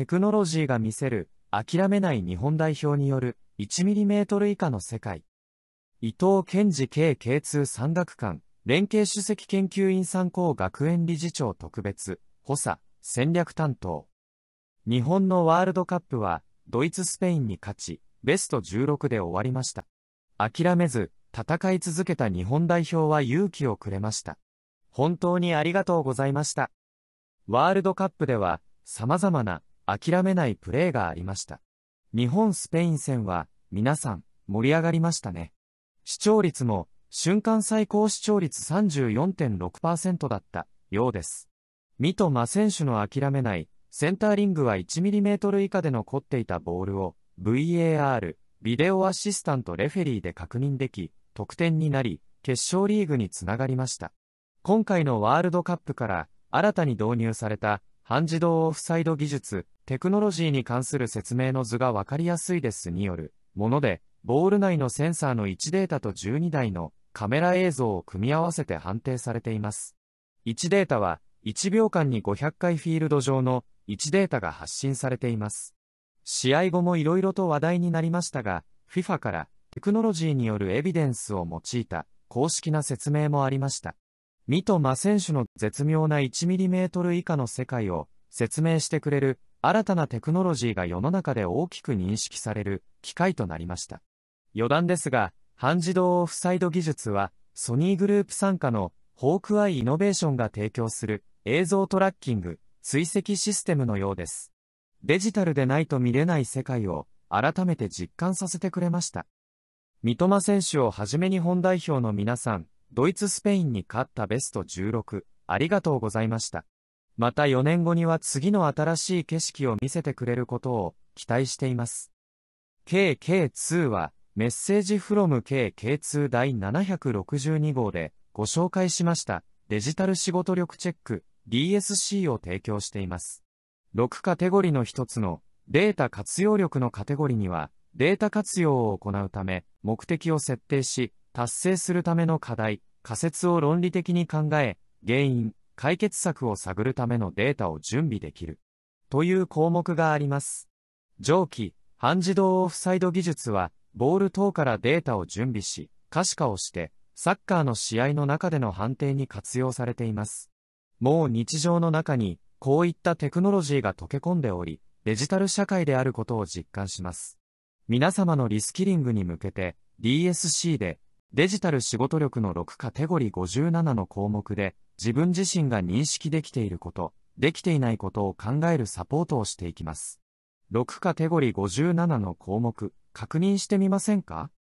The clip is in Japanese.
テクノロジーが見せる、諦めない日本代表による、1mm 以下の世界。伊藤健二 k K2 山岳館、連携首席研究員参考学園理事長特別、補佐、戦略担当。日本のワールドカップは、ドイツスペインに勝ち、ベスト16で終わりました。諦めず、戦い続けた日本代表は勇気をくれました。本当にありがとうございました。ワールドカップでは、様々な諦めないプレーがありました。日本スペイン戦は皆さん盛り上がりましたね。視聴率も瞬間最高視聴率34.6%だったようです。三マ選手の諦めないセンターリングは 1mm 以下で残っていたボールを VAR、ビデオアシスタントレフェリーで確認でき、得点になり、決勝リーグにつながりました。今回のワールドカップから新たに導入された半自動オフサイド技術テクノロジーに関する説明の図がわかりやすいですによるもので、ボール内のセンサーの1データと12台のカメラ映像を組み合わせて判定されています。1データは1秒間に500回フィールド上の1データが発信されています。試合後も色々と話題になりましたが、FIFA からテクノロジーによるエビデンスを用いた公式な説明もありました。ト・マ選手の絶妙な 1mm 以下の世界を説明してくれる新たなテクノロジーが世の中で大きく認識される機会となりました。余談ですが、半自動オフサイド技術は、ソニーグループ傘下のホークアイイノベーションが提供する映像トラッキング、追跡システムのようです。デジタルでないと見れない世界を改めて実感させてくれました。三笘選手をはじめ日本代表の皆さん、ドイツスペインに勝ったベスト16、ありがとうございました。また4年後には次の新しい景色を見せてくれることを期待しています。KK2 は、メッセージフロム KK2 第762号でご紹介しましたデジタル仕事力チェック DSC を提供しています。6カテゴリーの一つのデータ活用力のカテゴリーにはデータ活用を行うため目的を設定し達成するための課題、仮説を論理的に考え、原因、解決策を探るためのデータを準備できる。という項目があります。上記、半自動オフサイド技術は、ボール等からデータを準備し、可視化をして、サッカーの試合の中での判定に活用されています。もう日常の中に、こういったテクノロジーが溶け込んでおり、デジタル社会であることを実感します。皆様のリスキリングに向けて、DSC で、デジタル仕事力の6カテゴリー57の項目で、自分自身が認識できていること、できていないことを考えるサポートをしていきます。6カテゴリー57の項目、確認してみませんか